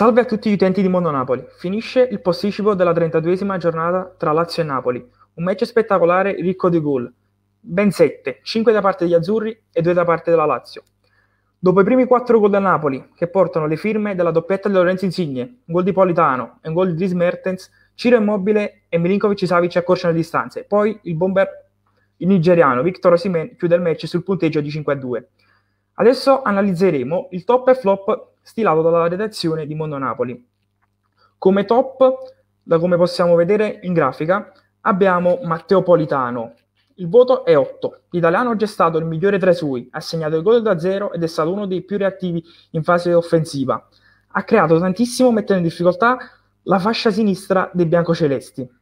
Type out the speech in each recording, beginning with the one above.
Salve a tutti gli utenti di Mondo Napoli. Finisce il posticipo della 32esima giornata tra Lazio e Napoli. Un match spettacolare ricco di gol. Ben 7, 5 da parte degli azzurri e 2 da parte della Lazio. Dopo i primi 4 gol del Napoli, che portano le firme della doppietta di Lorenzo Insigne, un gol di Politano e un gol di Dries Mertens, Ciro Immobile e Milinkovic Savic accorciano le distanze. Poi il bomber il nigeriano Victor Osimhen chiude il match sul punteggio di 5-2. Adesso analizzeremo il top e flop stilato dalla redazione di Mondo Napoli. Come top, da come possiamo vedere in grafica, abbiamo Matteo Politano. Il voto è 8. L'italiano oggi è stato il migliore tra i suoi, ha segnato il gol da zero ed è stato uno dei più reattivi in fase offensiva. Ha creato tantissimo mettendo in difficoltà la fascia sinistra dei biancocelesti.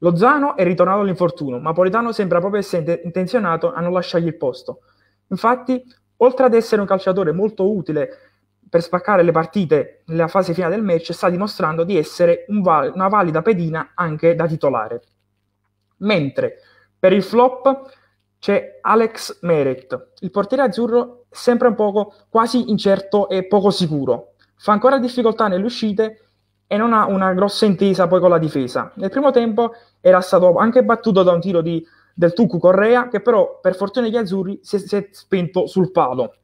Lozano è ritornato all'infortunio, ma Politano sembra proprio essere intenzionato a non lasciargli il posto. Infatti, oltre ad essere un calciatore molto utile per spaccare le partite nella fase finale del match, sta dimostrando di essere un val- una valida pedina anche da titolare. Mentre per il flop c'è Alex Meret, il portiere azzurro sempre un poco quasi incerto e poco sicuro. Fa ancora difficoltà nelle uscite e non ha una grossa intesa poi con la difesa. Nel primo tempo era stato anche battuto da un tiro di del Tucu Correa, che però per fortuna degli azzurri si è, si è spento sul palo.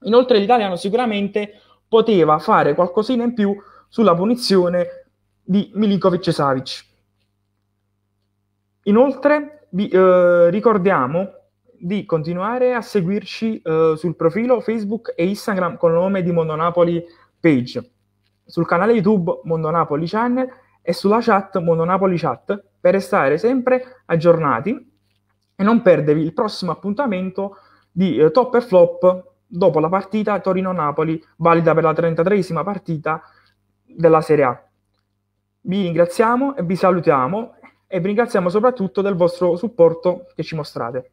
Inoltre l'italiano sicuramente poteva fare qualcosina in più sulla punizione di Milinkovic e Savic. Inoltre vi eh, ricordiamo di continuare a seguirci eh, sul profilo Facebook e Instagram con il nome di Mondonapoli Page, sul canale YouTube Mondonapoli Channel e sulla chat Mondonapoli Chat per restare sempre aggiornati e non perdervi il prossimo appuntamento di eh, top e flop dopo la partita Torino-Napoli, valida per la 33esima partita della Serie A. Vi ringraziamo e vi salutiamo e vi ringraziamo soprattutto del vostro supporto che ci mostrate.